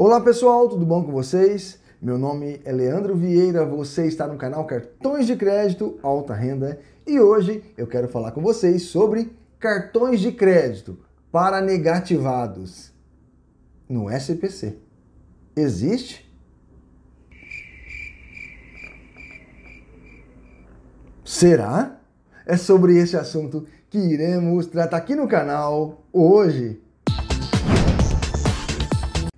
Olá pessoal, tudo bom com vocês? Meu nome é Leandro Vieira, você está no canal Cartões de Crédito Alta Renda e hoje eu quero falar com vocês sobre cartões de crédito para negativados no SPC. Existe? Será? É sobre esse assunto que iremos tratar aqui no canal hoje.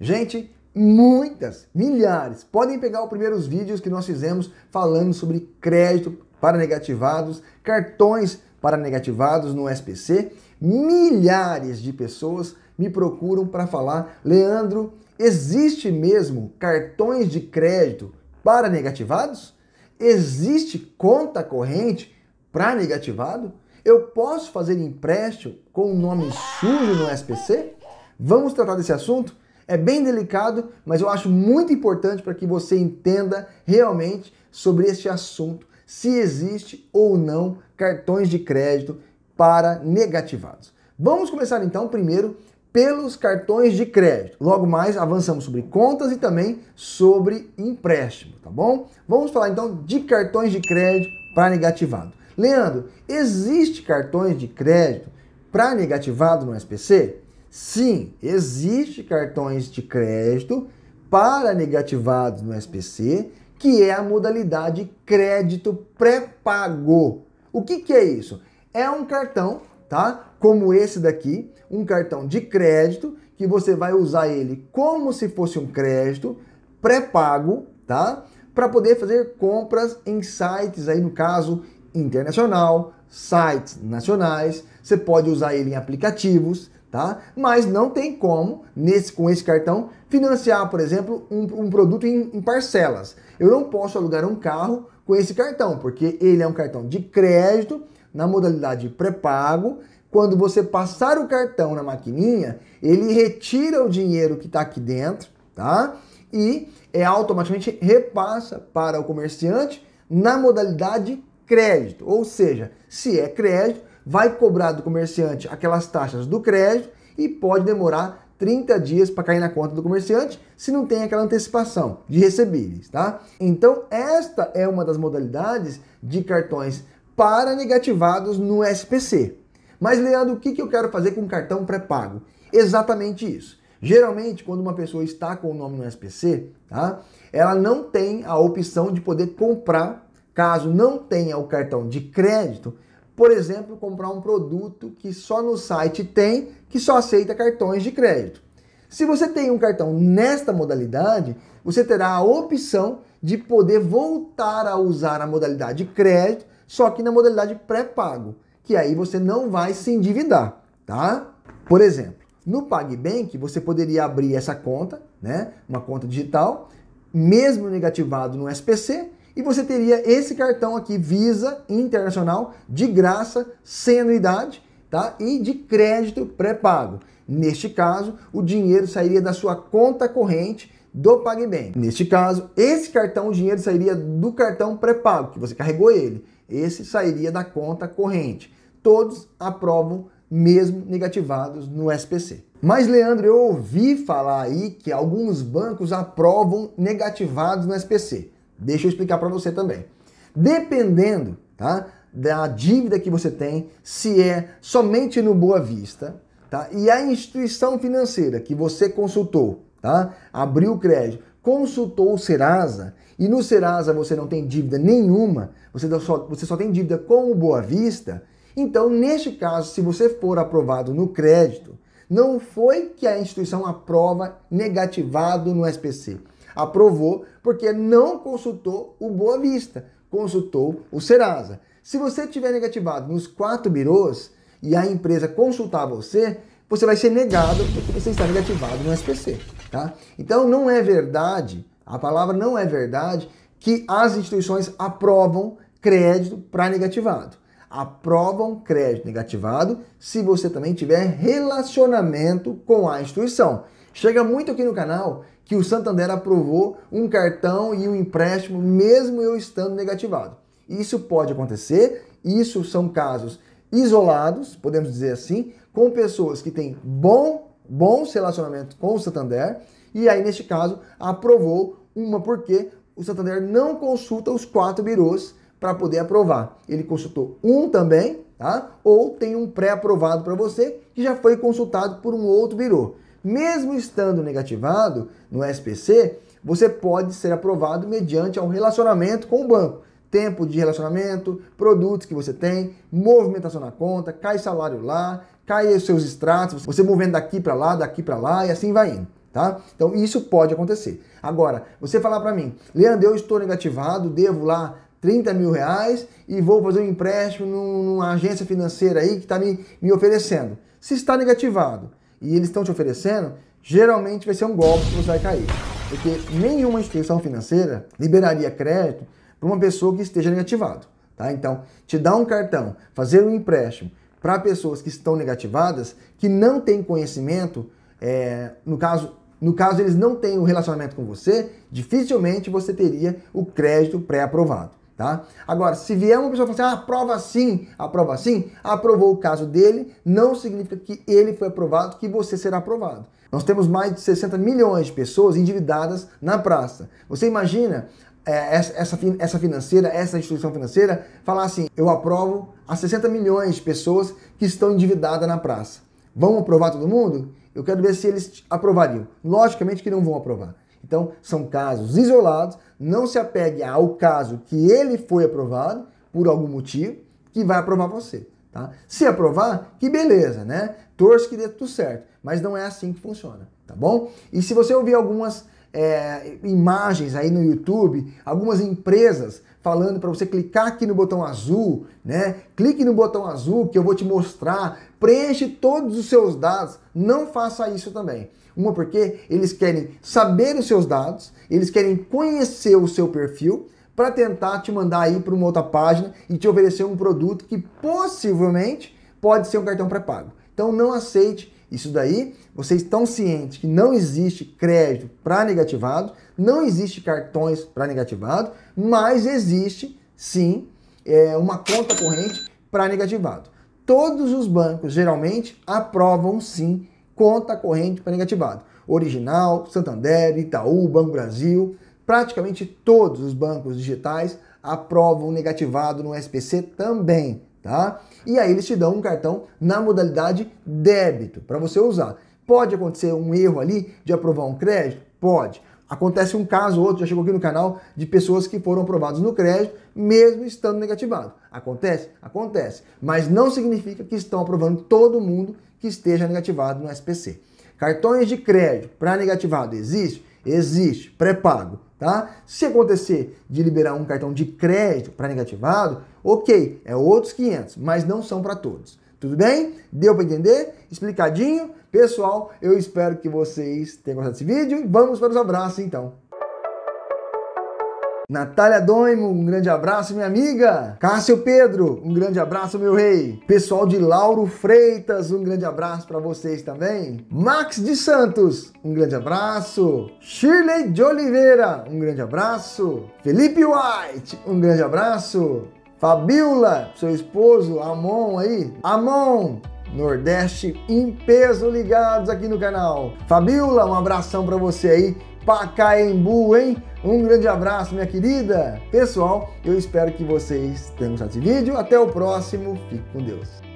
Gente, muitas, milhares. Podem pegar os primeiros vídeos que nós fizemos falando sobre crédito para negativados, cartões para negativados no SPC. Milhares de pessoas me procuram para falar, Leandro, existe mesmo cartões de crédito para negativados? Existe conta corrente para negativado? Eu posso fazer empréstimo com o um nome sujo no SPC? Vamos tratar desse assunto? É bem delicado, mas eu acho muito importante para que você entenda realmente sobre este assunto, se existe ou não cartões de crédito para negativados. Vamos começar então primeiro pelos cartões de crédito. Logo mais avançamos sobre contas e também sobre empréstimo, tá bom? Vamos falar então de cartões de crédito para negativado. Leandro, existe cartões de crédito para negativado no SPC? Sim, existe cartões de crédito para negativados no SPC, que é a modalidade crédito pré-pago. O que, que é isso? É um cartão, tá? Como esse daqui, um cartão de crédito que você vai usar ele como se fosse um crédito pré-pago, tá? Para poder fazer compras em sites aí no caso internacional, sites nacionais, você pode usar ele em aplicativos, tá? Mas não tem como, nesse, com esse cartão, financiar, por exemplo, um, um produto em, em, parcelas. Eu não posso alugar um carro com esse cartão, porque ele é um cartão de crédito na modalidade pré-pago. Quando você passar o cartão na maquininha, ele retira o dinheiro que está aqui dentro, tá? E é automaticamente repassa para o comerciante na modalidade crédito. Ou seja, se é crédito, vai cobrar do comerciante aquelas taxas do crédito e pode demorar 30 dias para cair na conta do comerciante se não tem aquela antecipação de recebíveis, tá? Então, esta é uma das modalidades de cartões para negativados no SPC. Mas, Leandro, o que, que eu quero fazer com cartão pré-pago? Exatamente isso. Geralmente, quando uma pessoa está com o nome no SPC, tá? ela não tem a opção de poder comprar, caso não tenha o cartão de crédito, por exemplo, comprar um produto que só no site tem, que só aceita cartões de crédito. Se você tem um cartão nesta modalidade, você terá a opção de poder voltar a usar a modalidade crédito, só que na modalidade pré-pago, que aí você não vai se endividar, tá? Por exemplo, no PagBank você poderia abrir essa conta, né, uma conta digital, mesmo negativado no SPC, e você teria esse cartão aqui Visa Internacional de graça, sem anuidade, tá? E de crédito pré-pago. Neste caso, o dinheiro sairia da sua conta corrente do PagBank. Neste caso, esse cartão, o dinheiro sairia do cartão pré-pago, que você carregou ele. Esse sairia da conta corrente. Todos aprovam mesmo negativados no SPC. Mas, Leandro, eu ouvi falar aí que alguns bancos aprovam negativados no SPC. Deixa eu explicar para você também. Dependendo tá, da dívida que você tem, se é somente no Boa Vista, tá, e a instituição financeira que você consultou, tá, abriu o crédito, consultou o Serasa, e no Serasa você não tem dívida nenhuma, você só, você só tem dívida com o Boa Vista, então, neste caso, se você for aprovado no crédito, não foi que a instituição aprova negativado no SPC aprovou porque não consultou o Boa Vista, consultou o Serasa. Se você tiver negativado nos quatro birôs e a empresa consultar você, você vai ser negado porque você está negativado no SPC, tá? Então não é verdade, a palavra não é verdade que as instituições aprovam crédito para negativado. Aprovam crédito negativado se você também tiver relacionamento com a instituição. Chega muito aqui no canal que o Santander aprovou um cartão e um empréstimo, mesmo eu estando negativado. Isso pode acontecer, isso são casos isolados, podemos dizer assim, com pessoas que têm bom, bons relacionamentos com o Santander, e aí, neste caso, aprovou uma porque o Santander não consulta os quatro birôs para poder aprovar. Ele consultou um também, tá? Ou tem um pré-aprovado para você que já foi consultado por um outro birô. Mesmo estando negativado no SPC, você pode ser aprovado mediante um relacionamento com o banco. Tempo de relacionamento, produtos que você tem, movimentação na conta, cai salário lá, cai os seus extratos, você movendo daqui para lá, daqui para lá e assim vai indo. Tá? Então isso pode acontecer. Agora, você falar para mim, Leandro, eu estou negativado, devo lá 30 mil reais e vou fazer um empréstimo numa agência financeira aí que está me, me oferecendo. Se está negativado e eles estão te oferecendo, geralmente vai ser um golpe que você vai cair. Porque nenhuma instituição financeira liberaria crédito para uma pessoa que esteja negativado. Tá? Então, te dar um cartão, fazer um empréstimo para pessoas que estão negativadas, que não têm conhecimento, é, no caso no caso eles não têm um relacionamento com você, dificilmente você teria o crédito pré-aprovado. Tá? Agora, se vier uma pessoa falar assim, ah, aprova sim, aprova sim, aprovou o caso dele, não significa que ele foi aprovado, que você será aprovado. Nós temos mais de 60 milhões de pessoas endividadas na praça. Você imagina é, essa, essa, essa financeira, essa instituição financeira, falar assim, eu aprovo as 60 milhões de pessoas que estão endividadas na praça. Vão aprovar todo mundo? Eu quero ver se eles aprovariam. Logicamente que não vão aprovar. Então, são casos isolados, não se apegue ao caso que ele foi aprovado por algum motivo que vai aprovar você. Tá? Se aprovar, que beleza, né? Torço que dê tudo certo, mas não é assim que funciona, tá bom? E se você ouvir algumas é, imagens aí no YouTube, algumas empresas falando para você clicar aqui no botão azul, né? Clique no botão azul que eu vou te mostrar. Preenche todos os seus dados. Não faça isso também. Uma porque eles querem saber os seus dados, eles querem conhecer o seu perfil para tentar te mandar aí para uma outra página e te oferecer um produto que possivelmente pode ser um cartão pré-pago. Então não aceite isso daí, vocês estão cientes que não existe crédito para negativado, não existe cartões para negativado, mas existe sim é, uma conta corrente para negativado. Todos os bancos geralmente aprovam sim conta corrente para negativado. Original, Santander, Itaú, Banco Brasil, praticamente todos os bancos digitais aprovam negativado no SPC também tá? E aí eles te dão um cartão na modalidade débito para você usar. Pode acontecer um erro ali de aprovar um crédito? Pode. Acontece um caso ou outro, já chegou aqui no canal, de pessoas que foram aprovadas no crédito, mesmo estando negativado. Acontece? Acontece. Mas não significa que estão aprovando todo mundo que esteja negativado no SPC. Cartões de crédito para negativado existe? Existe, pré-pago, tá? Se acontecer de liberar um cartão de crédito para negativado, ok, é outros 500, mas não são para todos. Tudo bem? Deu para entender? Explicadinho? Pessoal, eu espero que vocês tenham gostado desse vídeo. e Vamos para os abraços então. Natália Doimo, um grande abraço, minha amiga. Cássio Pedro, um grande abraço, meu rei. Pessoal de Lauro Freitas, um grande abraço para vocês também. Max de Santos, um grande abraço. Shirley de Oliveira, um grande abraço. Felipe White, um grande abraço. Fabiola, seu esposo, Amon aí. Amon, Nordeste em peso ligados aqui no canal. Fabiola, um abração para você aí Pacaembu, hein? Um grande abraço, minha querida. Pessoal, eu espero que vocês tenham gostado desse vídeo. Até o próximo. Fique com Deus.